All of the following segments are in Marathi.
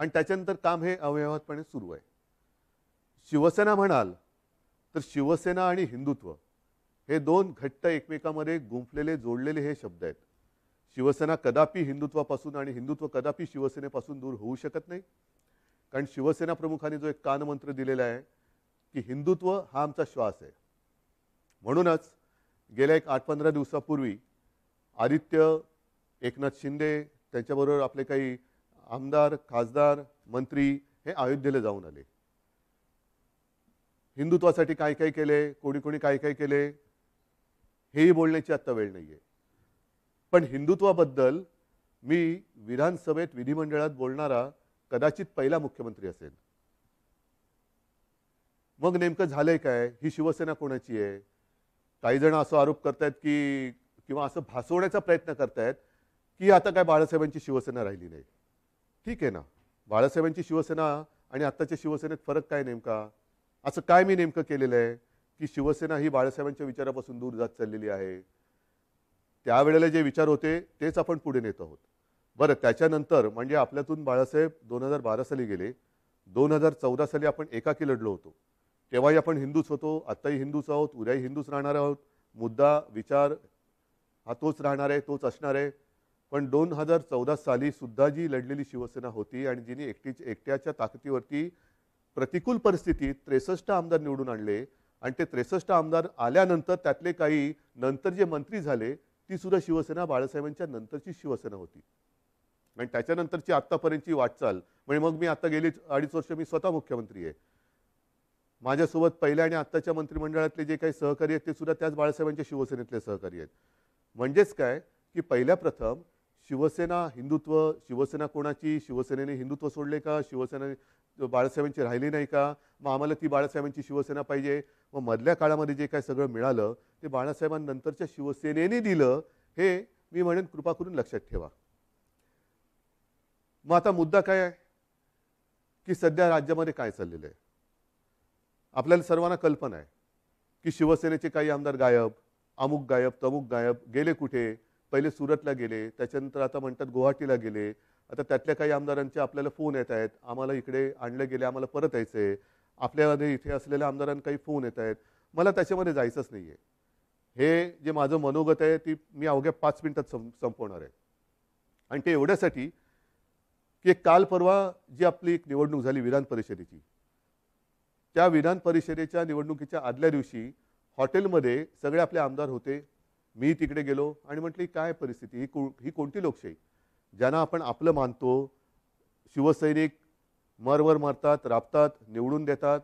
आणि त्याच्यानंतर काम हे अव्यवहातपणे सुरू आहे शिवसेना म्हणाल तर शिवसेना आणि हिंदुत्व हे दोन घट्ट एकमेकामध्ये गुंफलेले जोडलेले हे शब्द आहेत शिवसेना कदापि हिंदुत्वापासून आणि हिंदुत्व कदापि शिवसेनेपासून दूर होऊ शकत नाही कारण शिवसेना प्रमुखांनी जो एक कानमंत्र दिलेला आहे की हिंदुत्व हा आमचा श्वास आहे म्हणूनच गेल्या एक आठ पंधरा दिवसापूर्वी आदित्य एकनाथ शिंदे त्यांच्याबरोबर आपले काही आमदार खासदार मंत्री हे अयोध्येला जाऊन आले हिंदुत्वासाठी काय काय केले कोणी कोणी काय काय केले हेही बोलण्याची आत्ता वेळ नाही आहे पण हिंदुत्वाबद्दल मी विधानसभेत विधिमंडळात बोलणारा कदाचित पहिला मुख्यमंत्री असेल मग नेमकं झालंय काय ही शिवसेना कोणाची आहे काही जण असं आरोप करतायत की किंवा असं भासवण्याचा प्रयत्न करतायत की आता काय बाळासाहेबांची शिवसेना राहिली नाही ठीक आहे ना बाळासाहेबांची शिवसेना आणि आत्ताच्या शिवसेनेत फरक काय नेमका असं काय मी नेमकं केलेलं आहे की शिवसेना ही बाळासाहेबांच्या विचारापासून दूर जात चाललेली आहे त्यावेळेला जे विचार होते तेच आपण पुढे नेत आहोत बरं त्याच्यानंतर म्हणजे आपल्यातून बाळासाहेब दोन हजार बारा साली गेले दोन हजार चौदा साली आपण एकाकी लढलो होतो तेव्हाही आपण हिंदूच होतो आत्ताही हिंदूच आहोत उद्याही हिंदूच राहणार आहोत मुद्दा विचार हा तोच राहणार आहे तोच असणार आहे पण दोन हजार चौदा साली सुद्धा जी लढलेली शिवसेना होती आणि जिने एकटीच्या एकट्याच्या ताकदीवरती प्रतिकूल परिस्थितीत त्रेसष्ट आमदार निवडून आणले आणि ते त्रेसष्ट आमदार आल्यानंतर त्यातले काही नंतर जे मंत्री झाले ती सुद्धा शिवसेना बाळासाहेबांच्या नंतरची शिवसेना होती आणि त्याच्यानंतरची आत्तापर्यंतची वाटचाल म्हणजे मग मी आता गेली अडीच वर्ष मी स्वतः मुख्यमंत्री आहे माझ्यासोबत पहिल्या आणि आत्ताच्या मंत्रिमंडळातले जे काही सहकारी आहेत ते सुद्धा त्याच बाळासाहेबांच्या शिवसेनेतले सहकारी आहेत म्हणजेच काय की पहिल्या प्रथम शिवसेना हिंदुत्व शिवसेना कोणाची शिवसेनेने हिंदुत्व सोडले का शिवसेना बाळासाहेबांची राहिली नाही का मग आम्हाला ती बाळासाहेबांची शिवसेना पाहिजे मग मधल्या काळामध्ये जे काय सगळं मिळालं ते बाळासाहेबांनंतरच्या शिवसेनेने दिलं हे मी म्हणेन कृपा करून लक्षात ठेवा मग आता मुद्दा काय आहे की सध्या राज्यामध्ये काय चाललेलं आहे आपल्याला सर्वांना कल्पना आहे की शिवसेनेचे काही आमदार गायब अमुक गायब तमुक गायब गेले कुठे पहिले सुरतला गेले त्याच्यानंतर आता म्हणतात गुवाहाटीला गेले आता त्यातल्या काही आमदारांचे आपल्याला फोन येत आहेत आम्हाला इकडे आणलं गेले आम्हाला परत यायचं आहे आपल्यामध्ये इथे असलेल्या आमदारांना काही फोन येत आहेत मला त्याच्यामध्ये जायचंच नाही आहे हे जे माझं मनोगत आहे ती मी अवघ्या पाच मिनिटात संपवणार आहे आणि ते एवढ्यासाठी की काल परवा जी आपली एक निवडणूक झाली विधान परिषदेची त्या विधान परिषदेच्या निवडणुकीच्या आदल्या दिवशी हॉटेलमध्ये सगळे आपले आमदार होते मी तिकडे गेलो आणि म्हटली काय परिस्थिती ही को ही कोणती लोकशाही ज्यांना आपण आपलं मानतो शिवसैनिक मरवर मारतात राबतात निवडून देतात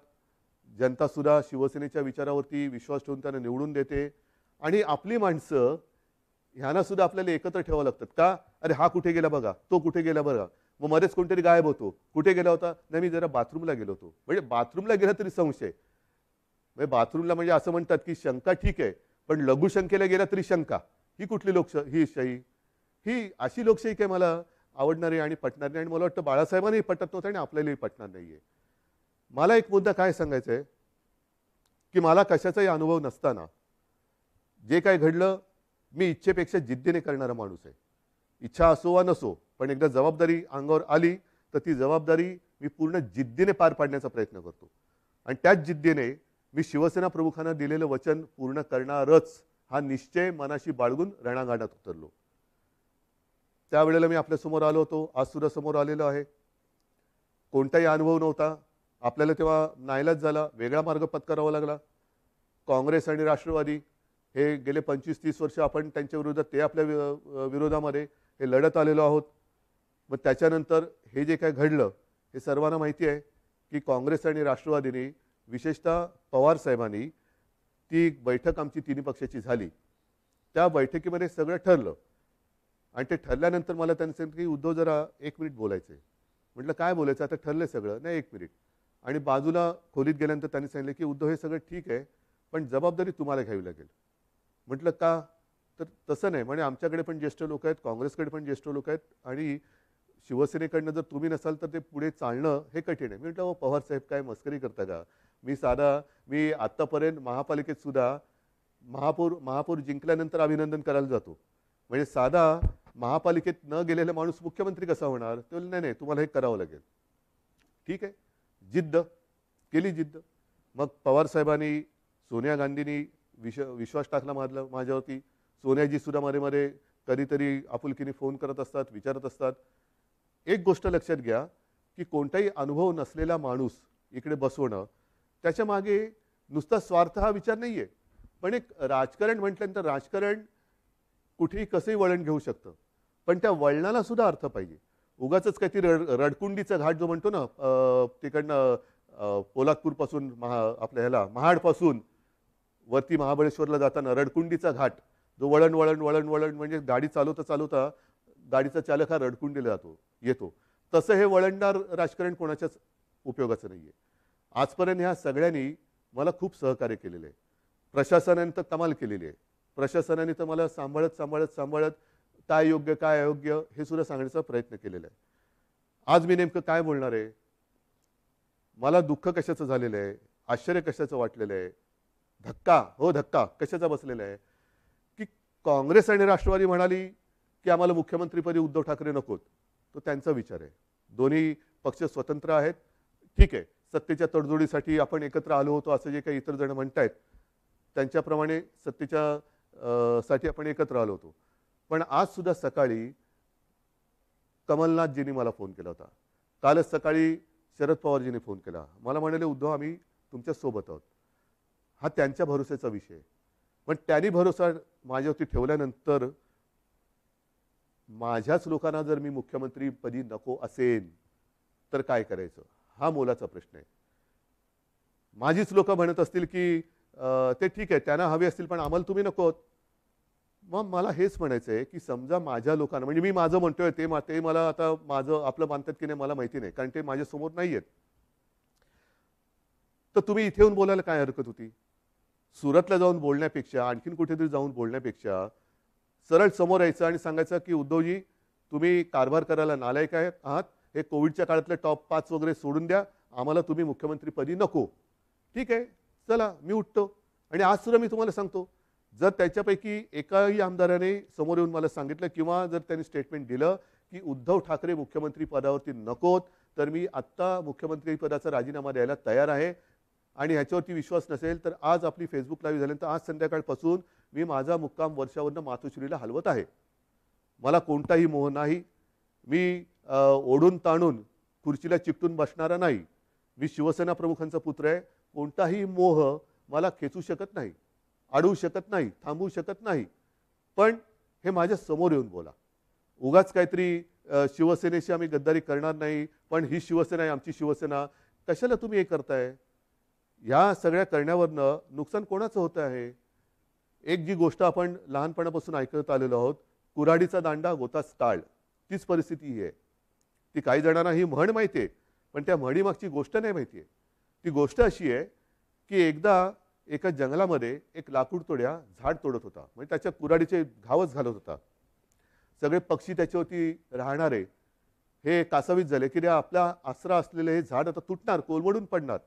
जनतासुद्धा शिवसेनेच्या विचारावरती विश्वास ठेवून त्यांना निवडून देते आणि आपली माणसं ह्यांनासुद्धा आपल्याला एकत्र ठेवावं लागतात का अरे हा कुठे गेला बघा तो कुठे गेला बघा मग मध्येच कोणतरी गायब होतो कुठे गेला होता नाही मी जरा बाथरूमला गेलो होतो म्हणजे बाथरूमला गेला तरी संशय म्हणजे बाथरूमला म्हणजे असं म्हणतात की शंका ठीक आहे पण लघुशंकेला गेला तरी शंका ही कुठली लोकश ही शाही ही अशी लोकशाही काय मला आवडणारी आणि पटणार नाही आणि मला वाटतं बाळासाहेबांनाही पटत नव्हतं आणि आपल्यालाही पटणार नाही आहे मला एक मुद्दा काय सांगायचा आहे की मला कशाचाही अनुभव नसताना जे काय घडलं मी इच्छेपेक्षा जिद्दीने करणारा माणूस आहे इच्छा असो वा नसो पण एकदा जबाबदारी अंगावर आली तर ती जबाबदारी मी पूर्ण जिद्दीने पार पाडण्याचा प्रयत्न करतो आणि त्याच जिद्दीने मी शिवसेना प्रमुखांना दिलेलं वचन पूर्ण करणारच हा निश्चय मनाशी बाळगून रणांगणात उतरलो त्यावेळेला मी आपल्यासमोर आलो होतो आज सुद्धा समोर आलेलो आहे कोणताही अनुभव नव्हता आपल्याला तेव्हा नायलाच झाला वेगळा मार्ग पत्करावा लागला काँग्रेस आणि राष्ट्रवादी हे गेले पंचवीस तीस वर्ष आपण त्यांच्या विरुद्ध ते आपल्या विरोधामध्ये हे लढत आलेलो आहोत मग त्याच्यानंतर हे जे काय घडलं हे सर्वांना माहिती आहे की काँग्रेस आणि राष्ट्रवादीने विशेषतः पवार साहेबांनी ती बैठक आमची तिन्ही पक्षाची झाली त्या बैठकीमध्ये सगळं ठरलं आणि ते ठरल्यानंतर मला त्यांनी सांगितलं की उद्धव जरा एक मिनिट बोलायचं आहे म्हटलं काय बोलायचं आता ठरलं सगळं नाही एक मिनिट आणि बाजूला खोलीत गेल्यानंतर त्यांनी सांगितलं की उद्धव हे सगळं ठीक आहे पण जबाबदारी तुम्हाला घ्यावी लागेल म्हटलं का तर तसं नाही म्हणजे आमच्याकडे पण ज्येष्ठ लोक आहेत काँग्रेसकडे पण ज्येष्ठ लोक आहेत आणि शिवसेनेकडनं जर तुम्ही नसाल तर ते पुढे चालणं हे कठीण आहे मी म्हटलं पवार साहेब काय मस्करी करता का मी साधा मी आत्तापर्यंत महापालिकेत सुद्धा महापौर महापौर जिंकल्यानंतर अभिनंदन करायला जातो म्हणजे साधा महापालिकेत न गेलेला माणूस मुख्यमंत्री कसा होणार ते नाही नाही तुम्हाला हे करावं लागेल ठीक आहे जिद्द केली जिद्द मग पवारसाहेबांनी सोनिया गांधींनी विश विश्वास टाकला माझला माझ्यावरती सोनियाजी सुद्धा मध्ये कधीतरी आपुलकीने फोन करत असतात विचारत असतात एक गोष्ट लक्षात घ्या की कोणताही अनुभव नसलेला माणूस इकडे बसवणं त्याच्या मागे नुसता स्वार्थ हा विचार नाहीये पण एक राजकारण म्हटल्यानंतर राजकारण कुठेही कसंही वळण घेऊ शकतं पण त्या वळणाला सुद्धा अर्थ पाहिजे उगाच काहीतरी रड रडकुंडीचा घाट जो म्हणतो ना तिकडनं पोलादपूरपासून महा आपल्या ह्याला महाडपासून वरती महाबळेश्वरला जाताना रडकुंडीचा घाट जो वळण वळण वळण वळण म्हणजे गाडी चालवता चालवता गाडीचा चालक हा रडकुंडीला जातो येतो तसं हे वळणदार राजकारण कोणाच्याच उपयोगाचं नाही आहे आजपर्यंत ह्या सगळ्यांनी मला खूप सहकार्य केलेलं आहे प्रशासनाने तर कमाल केलेली आहे प्रशासनाने तर मला सांभाळत सांभाळत सांभाळत काय योग्य काय अयोग्य हे सुद्धा सांगण्याचा प्रयत्न केलेला आहे आज मी नेमकं काय बोलणार आहे मला दुःख कशाचं झालेलं आहे आश्चर्य कशाचं वाटलेलं आहे धक्का हो धक्का कशाचा बसलेला आहे की काँग्रेस आणि राष्ट्रवादी म्हणाली की आम्हाला मुख्यमंत्रीपदी उद्धव ठाकरे नकोत तो त्यांचा विचार आहे दोन्ही पक्ष स्वतंत्र आहेत ठीक आहे सत्तेच्या तडजोडीसाठी आपण एकत्र आलो होतो असं जे काही इतर जण आहेत त्यांच्याप्रमाणे सत्तेच्या साठी आपण एकत्र आलो होतो पण आज सुद्धा सकाळी कमलनाथजींनी मला फोन केला होता कालच सकाळी शरद पवारजींनी फोन केला मला म्हणाले उद्धव आम्ही तुमच्या सोबत आहोत हा त्यांच्या भरोस्याचा विषय पण त्यांनी भरोसा माझ्यावरती ठेवल्यानंतर माझ्याच लोकांना जर मी मुख्यमंत्रीपदी नको असेल तर काय करायचं हा मोलाचा प्रश्न आहे माझीच लोक म्हणत असतील की ते ठीक आहे त्यांना हवी असतील पण आम्हाला तुम्ही नको मग मला हेच म्हणायचं आहे की समजा माझ्या लोकांना म्हणजे मी माझं म्हणतोय ते मा ते मला आता माझं आपलं मानतात की नाही मला माहिती नाही कारण ते समोर नाही आहेत तर तुम्ही इथे येऊन बोलायला काय हरकत होती सुरतला जाऊन बोलण्यापेक्षा आणखीन कुठेतरी जाऊन बोलण्यापेक्षा सरळ समोर यायचं आणि सांगायचं की उद्धवजी तुम्ही कारभार करायला नालायक आहात हे कोविडच्या काळातले टॉप पाच वगैरे सोडून द्या आम्हाला तुम्ही मुख्यमंत्रीपदी नको ठीक आहे चला मी उठतो आणि आज सुद्धा मी तुम्हाला सांगतो जर त्याच्यापैकी एकाही आमदाराने समोर येऊन मला सांगितलं किंवा जर त्यांनी स्टेटमेंट दिलं की उद्धव ठाकरे मुख्यमंत्री पदावरती नकोत तर मी आत्ता मुख्यमंत्री पदाचा राजीनामा द्यायला तयार आहे आणि ह्याच्यावरती विश्वास नसेल तर आज आपली फेसबुक लाईव्ह झाल्यानंतर आज संध्याकाळपासून मी माझा मुक्काम वर्षावरनं मातोश्रीला हलवत आहे मला कोणताही मोह नाही मी ओढून ताणून खुर्चीला चिपटून बसणारा नाही मी शिवसेना प्रमुखांचा पुत्र आहे कोणताही मोह मला खेचू शकत नाही अडवू शकत नाही थांबवू शकत नाही पण हे माझ्या समोर येऊन बोला उगाच काहीतरी शिवसेनेशी आम्ही गद्दारी करणार नाही पण ही शिवसेना आहे आमची शिवसेना कशाला तुम्ही हे करताय ह्या सगळ्या करण्यावरनं नुकसान कोणाचं होतं आहे एक जी गोष्ट आपण लहानपणापासून ऐकत आलेलो आहोत कुऱ्हाडीचा दांडा होताच टाळ तीच परिस्थिती आहे ती काही जणांना ही म्हण माहिती आहे पण त्या म्हणीमागची गोष्ट नाही माहिती आहे ती गोष्ट अशी आहे की एकदा एका जंगलामध्ये एक लाकूड तोड्या झाड तोडत होता म्हणजे त्याच्या कुराडीचे घावच घालत होता सगळे पक्षी त्याच्यावरती राहणारे हे कासावीत झाले की आपला आसरा असलेले हे झाड आता तुटणार कोलमडून पडणार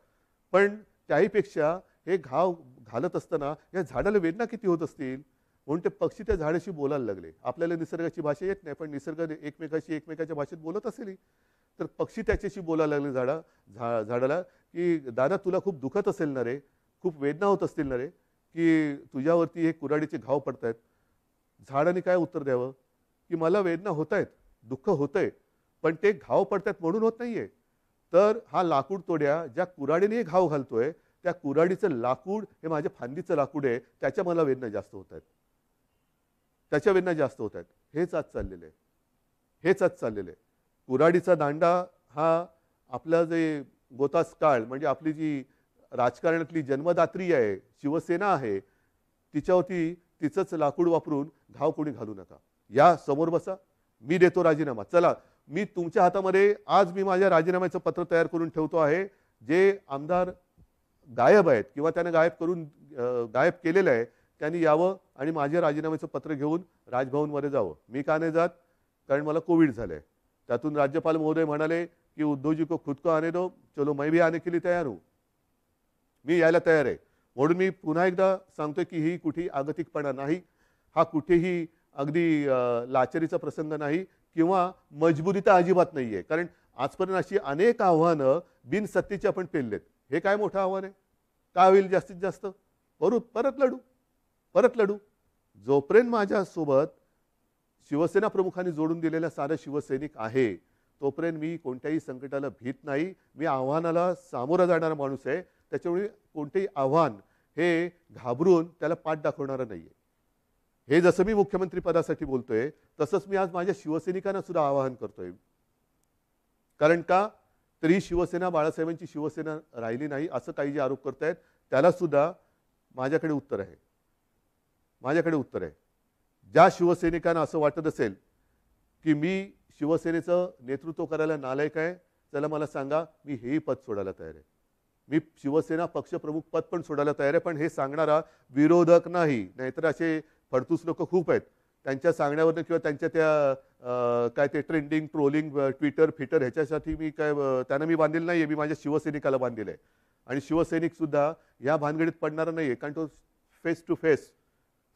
पण त्याहीपेक्षा हे घाव घालत असताना या झाडाला वेदना किती होत असतील म्हणून ते पक्षी त्या झाडाशी बोलायला लागले आपल्याला निसर्गाची भाषा येत नाही पण निसर्ग एकमेकाशी एकमेकाच्या भाषेत बोलत असेल तर पक्षी त्याच्याशी बोलायला लागले झाडा झा झाडाला की दादा तुला खूप दुखत असेल ना रे खूप वेदना होत असतील ना रे की तुझ्यावरती हे कुराडीचे घाव पडत आहेत झाडाने काय उत्तर द्यावं की मला वेदना होत आहेत दुःख होतंय पण ते घाव पडतात म्हणून होत नाहीये तर हा लाकूड तोड्या ज्या कुराडीने घाव घालतोय त्या कुराडीचं लाकूड हे माझ्या फांदीचं लाकूड आहे त्याच्या मला वेदना जास्त होत आहेत त्याच्या वेदना जास्त होत आहेत हेच आज चाललेलं आहे हेच आज चाललेलं आहे कुराडीचा दांडा हा आपला जे गोतास काळ म्हणजे आपली जी राजकारणातली जन्मदात्री आहे शिवसेना आहे तिच्यावरती तिचंच लाकूड वापरून घाव कोणी घालू नका या समोर बसा मी देतो राजीनामा चला मी तुमच्या हातामध्ये आज मी माझ्या राजीनाम्याचं पत्र तयार करून ठेवतो आहे जे आमदार गायब आहेत किंवा त्यांना गायब करून गायब केलेलं आहे त्यांनी यावं आणि माझ्या राजीनाम्याचं पत्र घेऊन राजभवनमध्ये जावं मी का नाही जात कारण मला कोविड झालं आहे त्यातून राज्यपाल महोदय म्हणाले की उद्धवजी को खुद को आने दो चलो मैं भी आने के लिए तयार हूं मी यायला तयार आहे म्हणून मी पुन्हा एकदा सांगतोय की ही कुठे आगतिकपणा नाही हा कुठेही अगदी लाचारीचा प्रसंग नाही किंवा तर अजिबात नाही आहे कारण आजपर्यंत अशी अनेक आव्हानं बिनसत्तेची आपण पेललेत हे काय मोठं आव्हान आहे का होईल जास्तीत जास्त करू परत लढू परत लढू जोपर्यंत माझ्यासोबत शिवसेना प्रमुखांनी जोडून दिलेला सारा शिवसैनिक आहे तोपर्यंत मी कोणत्याही संकटाला भीत नाही मी आव्हानाला सामोरा जाणारा माणूस आहे त्याच्यामुळे कोणतेही आव्हान हे घाबरून त्याला पाठ दाखवणारा नाही आहे हे जसं मी मुख्यमंत्री पदासाठी बोलतोय तसंच मी आज माझ्या शिवसैनिकांना सुद्धा आवाहन करतोय कारण का तरी शिवसेना बाळासाहेबांची शिवसेना राहिली नाही असं काही जे आरोप करतायत त्याला सुद्धा माझ्याकडे उत्तर आहे माझ्याकडे उत्तर आहे ज्या शिवसैनिकांना असं वाटत असेल की मी शिवसेनेचं नेतृत्व करायला नालायक आहे त्याला मला सांगा मी हेही पद सोडायला तयार आहे मी शिवसेना पक्षप्रमुख पद पण सोडायला तयार आहे पण हे सांगणारा विरोधक नाही नाहीतर असे फडतूस लोक खूप आहेत त्यांच्या सांगण्यावरनं किंवा त्यांच्या त्या काय ते ट्रेंडिंग ट्रोलिंग ट्विटर फिटर ह्याच्यासाठी मी काय त्यांना मी बांधलेलं नाही आहे मी माझ्या शिवसैनिकाला बांधलेलं आहे आणि शिवसैनिकसुद्धा या भानगडीत पडणारा नाही आहे कारण तो फेस टू फेस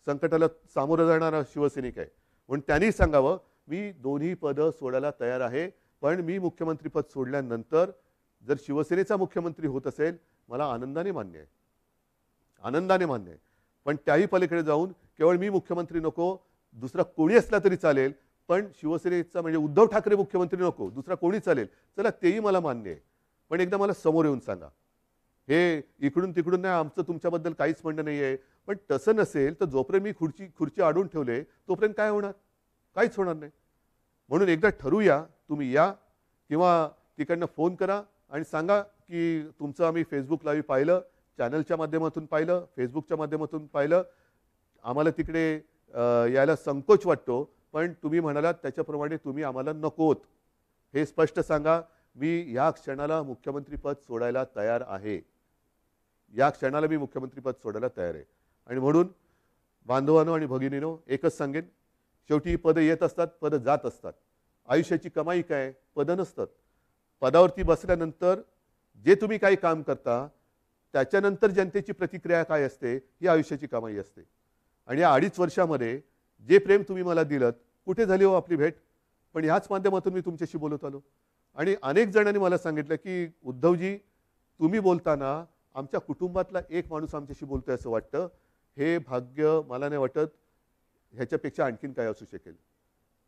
संकटाला सामोरं जाणारा शिवसैनिक आहे म्हणून त्यांनी सांगावं मी दोन्ही पदं सोडायला तयार आहे पण मी मुख्यमंत्रीपद सोडल्यानंतर जर शिवसेनेचा मुख्यमंत्री होत असेल मला आनंदाने मान्य आहे आनंदाने मान्य आहे पण त्याही पलीकडे जाऊन केवळ मी मुख्यमंत्री नको दुसरा कोणी असला तरी चालेल पण शिवसेनेचा म्हणजे उद्धव ठाकरे मुख्यमंत्री नको दुसरा कोणी चालेल चला तेही मला मान्य आहे पण एकदा मला समोर येऊन सांगा हे इकडून तिकडून नाही आमचं तुमच्याबद्दल काहीच म्हणणं नाही आहे पण तसं नसेल तर जोपर्यंत मी खुर्ची खुर्ची आडून ठेवले तोपर्यंत काय होणार काहीच होणार नाही म्हणून एकदा ठरूया तुम्ही या किंवा तिकडनं फोन करा आणि सांगा की तुमचं आम्ही फेसबुक लाईव्ह पाहिलं चॅनलच्या माध्यमातून पाहिलं फेसबुकच्या माध्यमातून पाहिलं आम्हाला तिकडे यायला संकोच वाटतो पण तुम्ही म्हणालात त्याच्याप्रमाणे तुम्ही आम्हाला नकोत हे स्पष्ट सांगा मी या क्षणाला मुख्यमंत्रीपद सोडायला तयार आहे या क्षणाला मी मुख्यमंत्रीपद सोडायला तयार आहे आणि म्हणून बांधवानो आणि भगिनीनो एकच सांगेन शेवटी पदं येत असतात पदं जात असतात आयुष्याची कमाई काय पदं नसतात पदावरती बसल्यानंतर जे तुम्ही काही काम करता त्याच्यानंतर जनतेची प्रतिक्रिया काय असते ही आयुष्याची कमाई असते आणि या अडीच वर्षामध्ये जे प्रेम तुम्ही मला दिलं कुठे झाली हो आपली भेट पण ह्याच माध्यमातून मी तुमच्याशी बोलत आलो आणि अनेक जणांनी मला सांगितलं की उद्धवजी तुम्ही बोलताना आमच्या कुटुंबातला एक माणूस आमच्याशी बोलतोय असं वाटतं हे भाग्य मला नाही वाटत ह्याच्यापेक्षा आणखीन काय असू शकेल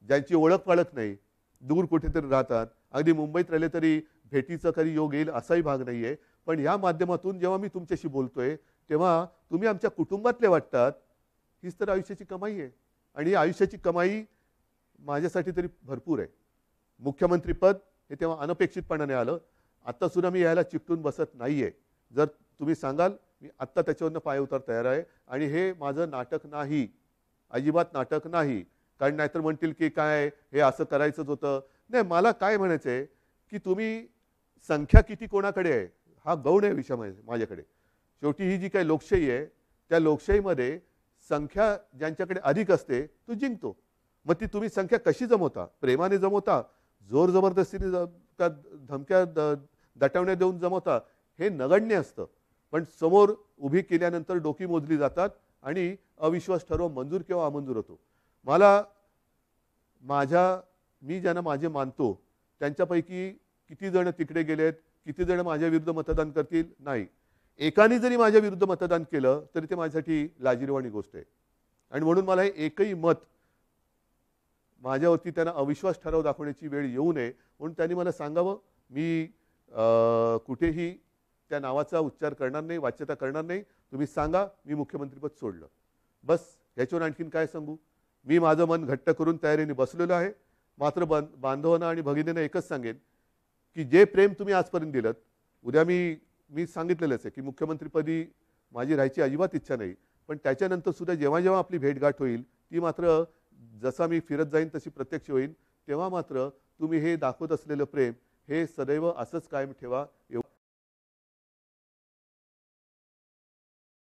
ज्यांची ओळख पाळत नाही दूर कुठेतरी राहतात अगदी मुंबईत राहिले तरी भेटीचा कधी योग येईल असाही भाग नाही आहे पण ह्या माध्यमातून जेव्हा मी तुमच्याशी बोलतोय तेव्हा तुम्ही आमच्या कुटुंबातले वाटतात हीच तर आयुष्याची कमाई आहे आणि ही आयुष्याची कमाई माझ्यासाठी तरी भरपूर आहे मुख्यमंत्रीपद हे तेव्हा अनपेक्षितपणाने आलं आत्तासुद्धा मी यायला चिकटून बसत नाही आहे जर तुम्ही सांगाल मी आत्ता त्याच्यावरनं पाय उतार तयार आहे आणि हे माझं नाटक नाही अजिबात नाटक नाही कारण नाहीतर म्हणतील की काय हे असं करायचंच होतं नाही मला काय म्हणायचं आहे की तुम्ही संख्या किती कोणाकडे आहे हा गौण आहे विषय माझ्याकडे शेवटी ही जी काही लोकशाही आहे त्या लोकशाहीमध्ये संख्या ज्यांच्याकडे अधिक असते तो जिंकतो मग ती तुम्ही संख्या कशी जमवता प्रेमाने जमवता जोर जबरदस्तीने का धमक्या दटवण्या देऊन जमवता हे नगण्य असतं पण समोर उभी केल्यानंतर डोकी मोजली जातात आणि अविश्वास ठराव मंजूर किंवा अमंजूर होतो मला माझ्या मी ज्यांना माझे मानतो त्यांच्यापैकी किती जण तिकडे गेलेत किती जण माझ्या विरुद्ध मतदान करतील नाही एकाने जरी माझ्या विरुद्ध मतदान केलं तरी ते माझ्यासाठी लाजीरवाणी गोष्ट आहे आणि म्हणून मला हे एकही मत माझ्यावरती त्यांना अविश्वास ठराव दाखवण्याची वेळ येऊ नये म्हणून त्यांनी मला सांगावं मी कुठेही त्या नावाचा उच्चार करणार नाही वाच्यता करणार नाही तुम्ही सांगा मी मुख्यमंत्रीपद सोडलं बस ह्याच्यावर आणखीन काय सांगू मी माझं मन घट्ट करून तयारीने बसलेलो आहे मात्र बांधवांना आणि भगिनींना एकच सांगेन की जे प्रेम तुम्ही आजपर्यंत दिलं उद्या मी मी सांगितलेलंच आहे की मुख्यमंत्रीपदी माझी राहायची अजिबात इच्छा नाही पण त्याच्यानंतर सुद्धा जेव्हा जेव्हा आपली भेटघाट होईल ती मात्र जसा मी फिरत जाईन तशी प्रत्यक्ष होईल तेव्हा मात्र तुम्ही हे दाखवत असलेलं प्रेम हे सदैव असंच कायम ठेवा एवढं